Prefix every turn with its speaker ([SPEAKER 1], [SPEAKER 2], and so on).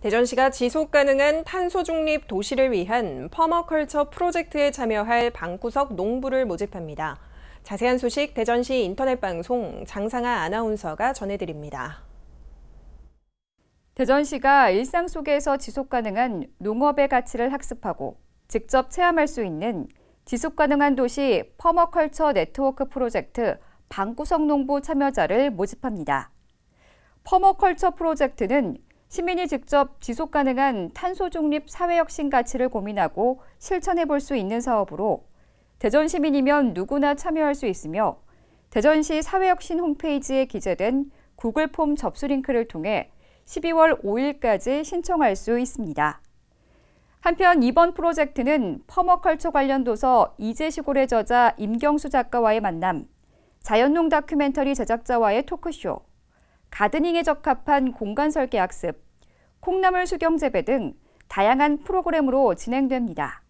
[SPEAKER 1] 대전시가 지속 가능한 탄소 중립 도시를 위한 퍼머컬처 프로젝트에 참여할 방구석 농부를 모집합니다. 자세한 소식 대전시 인터넷 방송 장상아 아나운서가 전해드립니다. 대전시가 일상
[SPEAKER 2] 속에서 지속 가능한 농업의 가치를 학습하고 직접 체험할 수 있는 지속 가능한 도시 퍼머컬처 네트워크 프로젝트 방구석 농부 참여자를 모집합니다. 퍼머컬처 프로젝트는 시민이 직접 지속 가능한 탄소 중립 사회 혁신 가치를 고민하고 실천해 볼 수 있는 사업으로 대전 시민이면 누구나 참여할 수 있으며 대전시 사회혁신 홈페이지에 기재된 구글 폼 접수 링크를 통해 12월 5일까지 신청할 수 있습니다. 한편 이번 프로젝트는 퍼머컬처 관련 도서 이재시골의 저자 임경수 작가와의 만남, 자연농 다큐멘터리 제작자와의 토크쇼, 가드닝에 적합한 공간 설계 학습, 콩나물 수경 재배 등 다양한 프로그램으로 진행됩니다.